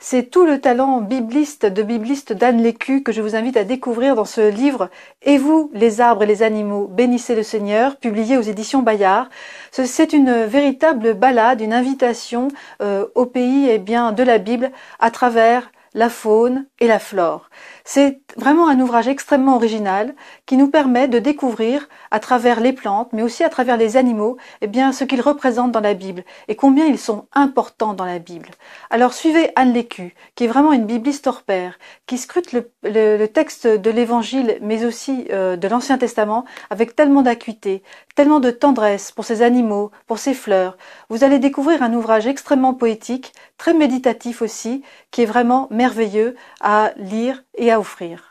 C'est tout le talent bibliste de bibliste d'Anne Lécu que je vous invite à découvrir dans ce livre Et vous, les arbres et les animaux, bénissez le Seigneur, publié aux éditions Bayard. C'est une véritable balade, une invitation euh, au pays et eh bien de la Bible à travers la faune et la flore. C'est vraiment un ouvrage extrêmement original qui nous permet de découvrir à travers les plantes, mais aussi à travers les animaux, eh bien, ce qu'ils représentent dans la Bible et combien ils sont importants dans la Bible. Alors suivez Anne Lécu, qui est vraiment une bibliste hors pair, qui scrute le, texte de l'Évangile, mais aussi euh, de l'Ancien Testament, avec tellement d'acuité, tellement de tendresse pour ces animaux, pour ces fleurs. Vous allez découvrir un ouvrage extrêmement poétique, très méditatif aussi, qui est vraiment merveilleux à lire et à offrir.